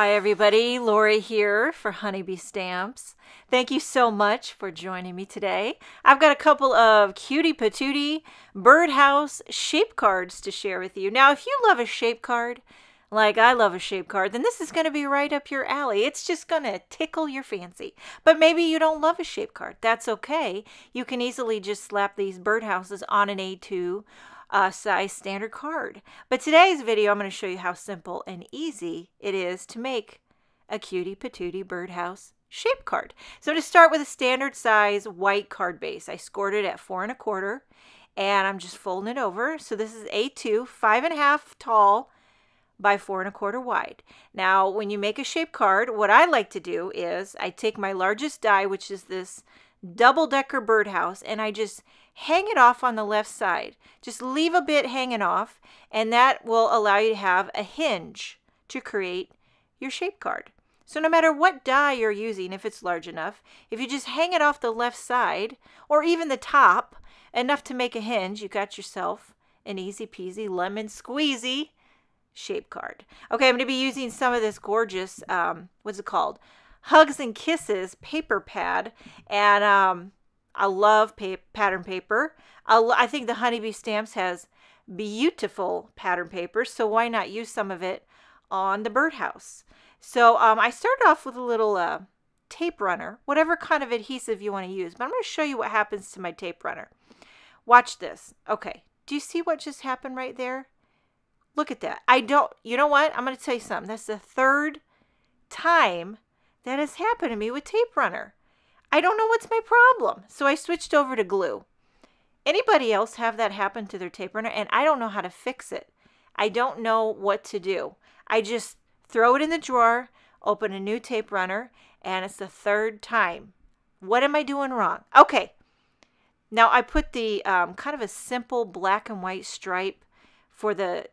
Hi, everybody. Lori here for Honeybee Stamps. Thank you so much for joining me today. I've got a couple of cutie patootie birdhouse shape cards to share with you. Now, if you love a shape card, like I love a shape card, then this is going to be right up your alley. It's just going to tickle your fancy. But maybe you don't love a shape card. That's okay. You can easily just slap these birdhouses on an A2 uh, size standard card. But today's video, I'm going to show you how simple and easy it is to make a cutie patootie birdhouse shape card. So to start with a standard size white card base. I scored it at four and a quarter and I'm just folding it over. So this is A2, five and a half tall by four and a quarter wide. Now, when you make a shape card, what I like to do is I take my largest die, which is this double decker birdhouse, and I just hang it off on the left side. Just leave a bit hanging off and that will allow you to have a hinge to create your shape card. So no matter what die you're using, if it's large enough, if you just hang it off the left side or even the top enough to make a hinge, you got yourself an easy peasy lemon squeezy shape card. Okay, I'm going to be using some of this gorgeous, um, what's it called? Hugs and Kisses paper pad. And um, I love pa pattern paper. I, I think the Honeybee Stamps has beautiful pattern paper, so why not use some of it on the birdhouse? So um, I started off with a little uh, tape runner, whatever kind of adhesive you want to use, but I'm going to show you what happens to my tape runner. Watch this. Okay, do you see what just happened right there? Look at that. I don't, you know what? I'm going to tell you something. That's the third time that has happened to me with tape runner. I don't know what's my problem. So I switched over to glue. Anybody else have that happen to their tape runner? And I don't know how to fix it. I don't know what to do. I just throw it in the drawer, open a new tape runner, and it's the third time. What am I doing wrong? Okay. Now I put the um, kind of a simple black and white stripe for the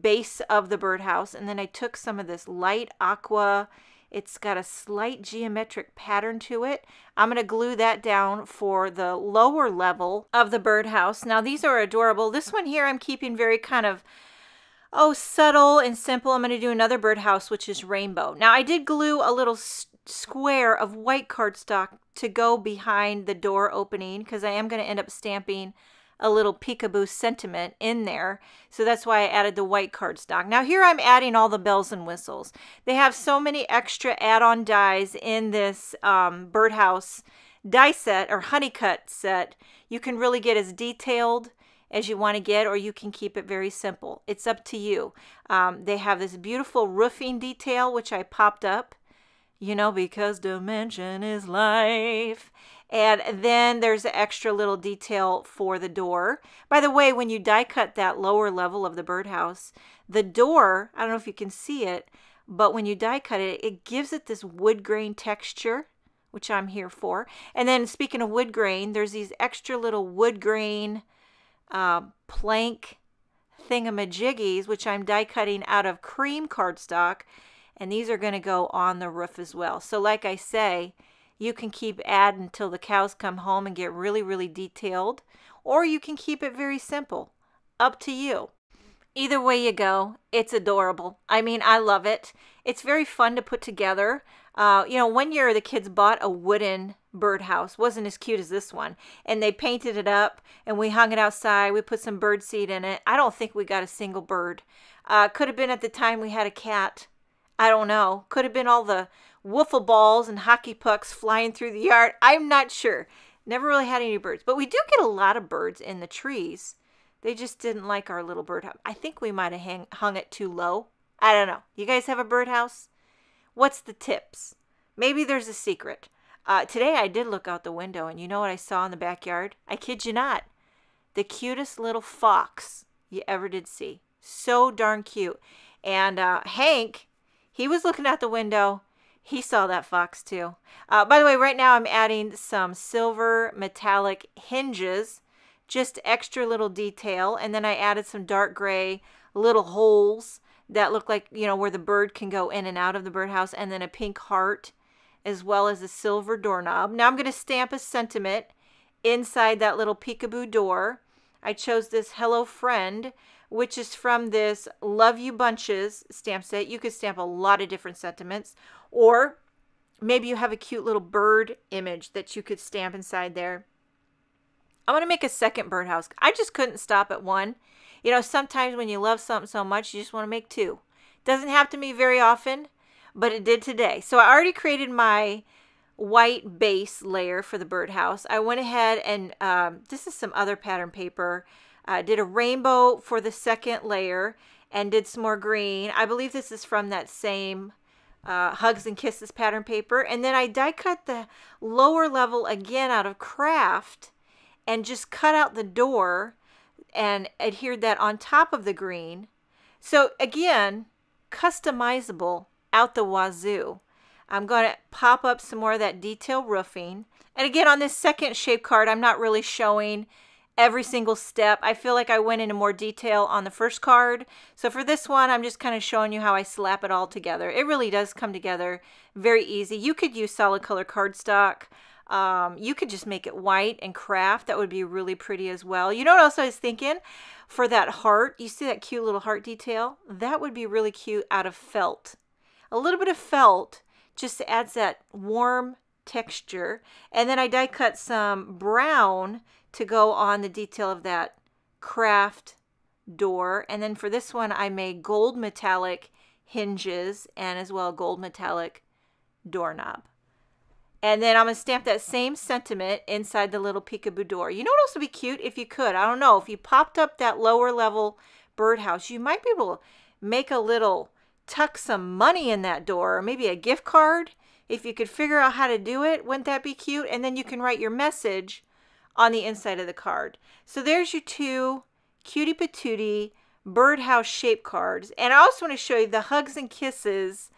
base of the birdhouse, and then I took some of this light aqua it's got a slight geometric pattern to it. I'm going to glue that down for the lower level of the birdhouse. Now these are adorable. This one here I'm keeping very kind of, oh, subtle and simple. I'm going to do another birdhouse, which is rainbow. Now I did glue a little square of white cardstock to go behind the door opening because I am going to end up stamping a little peekaboo sentiment in there. So that's why I added the white cardstock. Now here I'm adding all the bells and whistles. They have so many extra add-on dies in this um, birdhouse die set or honeycut set. You can really get as detailed as you want to get or you can keep it very simple. It's up to you. Um, they have this beautiful roofing detail which I popped up you know, because dimension is life. And then there's an extra little detail for the door. By the way, when you die cut that lower level of the birdhouse, the door, I don't know if you can see it, but when you die cut it, it gives it this wood grain texture, which I'm here for. And then speaking of wood grain, there's these extra little wood grain uh, plank thingamajiggies, which I'm die cutting out of cream cardstock and these are going to go on the roof as well. So like I say, you can keep adding until the cows come home and get really, really detailed, or you can keep it very simple. Up to you. Either way you go, it's adorable. I mean, I love it. It's very fun to put together. Uh, you know, one year the kids bought a wooden birdhouse. wasn't as cute as this one. And they painted it up and we hung it outside. We put some bird seed in it. I don't think we got a single bird. Uh, could have been at the time we had a cat I don't know. Could have been all the waffle balls and hockey pucks flying through the yard. I'm not sure. Never really had any birds, but we do get a lot of birds in the trees. They just didn't like our little birdhouse. I think we might have hang, hung it too low. I don't know. You guys have a birdhouse? What's the tips? Maybe there's a secret. Uh, today I did look out the window, and you know what I saw in the backyard? I kid you not. The cutest little fox you ever did see. So darn cute. And uh, Hank, he was looking out the window. He saw that fox too. Uh, by the way, right now I'm adding some silver metallic hinges, just extra little detail. And then I added some dark gray little holes that look like, you know, where the bird can go in and out of the birdhouse. And then a pink heart as well as a silver doorknob. Now I'm going to stamp a sentiment inside that little peekaboo door. I chose this Hello Friend which is from this Love You Bunches stamp set. You could stamp a lot of different sentiments, or maybe you have a cute little bird image that you could stamp inside there. I want to make a second birdhouse. I just couldn't stop at one. You know, sometimes when you love something so much, you just want to make two. Doesn't happen to me very often, but it did today. So I already created my white base layer for the birdhouse. I went ahead and um, this is some other pattern paper uh, did a rainbow for the second layer and did some more green. I believe this is from that same uh, Hugs and Kisses pattern paper. And then I die cut the lower level again out of craft and just cut out the door and adhered that on top of the green. So again, customizable out the wazoo. I'm going to pop up some more of that detail roofing. And again, on this second shape card, I'm not really showing every single step. I feel like I went into more detail on the first card. So for this one, I'm just kind of showing you how I slap it all together. It really does come together very easy. You could use solid color cardstock. Um, you could just make it white and craft. That would be really pretty as well. You know what else I was thinking? For that heart, you see that cute little heart detail? That would be really cute out of felt. A little bit of felt just adds that warm texture. And then I die cut some brown to go on the detail of that craft door. And then for this one, I made gold metallic hinges and as well gold metallic doorknob. And then I'm going to stamp that same sentiment inside the little peekaboo door. You know what else would be cute if you could? I don't know. If you popped up that lower level birdhouse, you might be able to make a little, tuck some money in that door, or maybe a gift card if you could figure out how to do it, wouldn't that be cute? And then you can write your message on the inside of the card. So there's your two cutie patootie birdhouse shape cards. And I also want to show you the Hugs and Kisses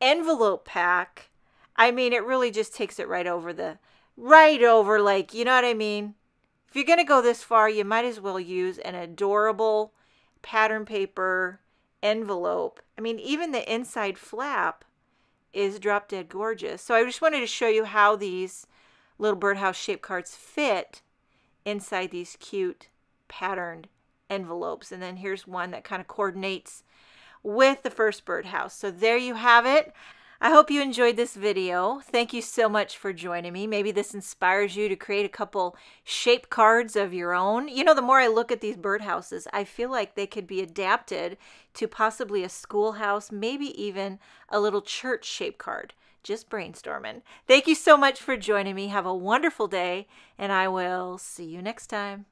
envelope pack. I mean, it really just takes it right over the, right over like, you know what I mean? If you're going to go this far, you might as well use an adorable pattern paper envelope. I mean, even the inside flap is drop dead gorgeous. So I just wanted to show you how these little birdhouse shape cards fit inside these cute patterned envelopes. And then here's one that kind of coordinates with the first birdhouse. So there you have it. I hope you enjoyed this video. Thank you so much for joining me. Maybe this inspires you to create a couple shape cards of your own. You know, the more I look at these birdhouses, I feel like they could be adapted to possibly a schoolhouse, maybe even a little church shape card. Just brainstorming. Thank you so much for joining me. Have a wonderful day, and I will see you next time.